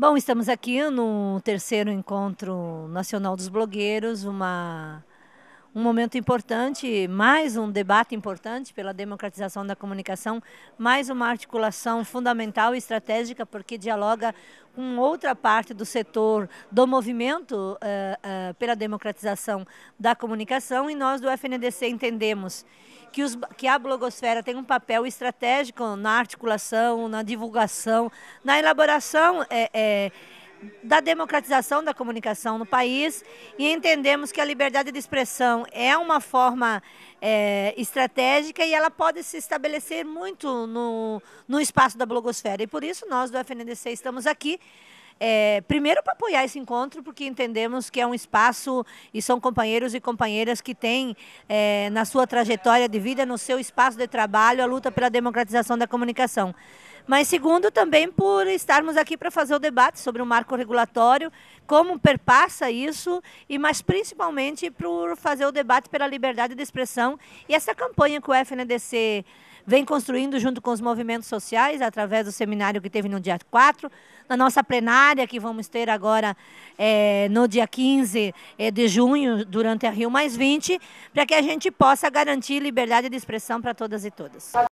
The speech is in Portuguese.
Bom, estamos aqui no terceiro encontro nacional dos blogueiros, uma um momento importante, mais um debate importante pela democratização da comunicação, mais uma articulação fundamental e estratégica, porque dialoga com outra parte do setor do movimento uh, uh, pela democratização da comunicação, e nós do FNDC entendemos que, os, que a blogosfera tem um papel estratégico na articulação, na divulgação, na elaboração. É, é, da democratização da comunicação no país e entendemos que a liberdade de expressão é uma forma é, estratégica e ela pode se estabelecer muito no, no espaço da blogosfera. E por isso nós do FNDC estamos aqui. É, primeiro para apoiar esse encontro, porque entendemos que é um espaço e são companheiros e companheiras que têm é, na sua trajetória de vida, no seu espaço de trabalho, a luta pela democratização da comunicação mas segundo também por estarmos aqui para fazer o debate sobre o marco regulatório, como perpassa isso, e mais principalmente por fazer o debate pela liberdade de expressão e essa campanha que o FNDC vem construindo junto com os movimentos sociais, através do seminário que teve no dia 4, na nossa plenária, que vamos ter agora é, no dia 15 eh, de junho, durante a Rio Mais 20, para que a gente possa garantir liberdade de expressão para todas e todas.